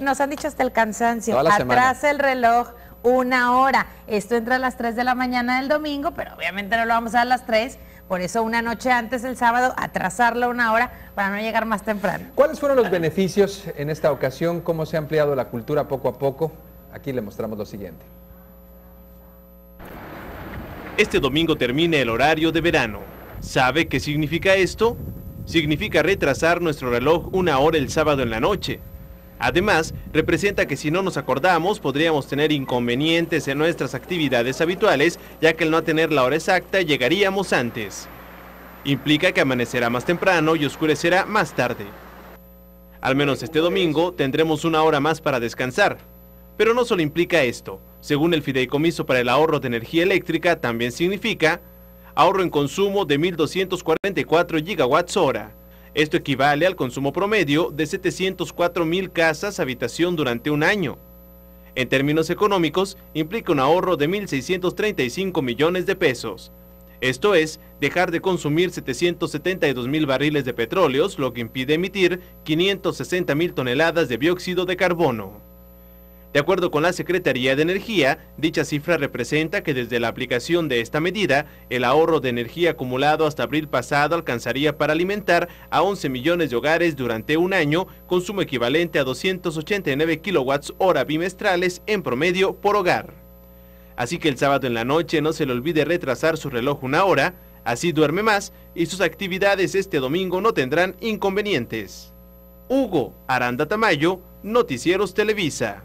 Nos han dicho hasta el cansancio, atrás el reloj una hora. Esto entra a las 3 de la mañana del domingo, pero obviamente no lo vamos a dar a las 3. Por eso una noche antes del sábado, atrasarlo una hora para no llegar más temprano. ¿Cuáles fueron los beneficios en esta ocasión? ¿Cómo se ha ampliado la cultura poco a poco? Aquí le mostramos lo siguiente. Este domingo termina el horario de verano. ¿Sabe qué significa esto? Significa retrasar nuestro reloj una hora el sábado en la noche Además, representa que si no nos acordamos podríamos tener inconvenientes en nuestras actividades habituales, ya que al no tener la hora exacta llegaríamos antes. Implica que amanecerá más temprano y oscurecerá más tarde. Al menos este domingo tendremos una hora más para descansar. Pero no solo implica esto, según el Fideicomiso para el Ahorro de Energía Eléctrica, también significa ahorro en consumo de 1.244 gigawatts hora esto equivale al consumo promedio de 704 mil casas habitación durante un año. En términos económicos, implica un ahorro de 1.635 millones de pesos. Esto es, dejar de consumir 772 mil barriles de petróleos, lo que impide emitir 560 mil toneladas de dióxido de carbono. De acuerdo con la Secretaría de Energía, dicha cifra representa que desde la aplicación de esta medida, el ahorro de energía acumulado hasta abril pasado alcanzaría para alimentar a 11 millones de hogares durante un año, consumo equivalente a 289 kilowatts hora bimestrales en promedio por hogar. Así que el sábado en la noche no se le olvide retrasar su reloj una hora, así duerme más y sus actividades este domingo no tendrán inconvenientes. Hugo Aranda Tamayo, Noticieros Televisa.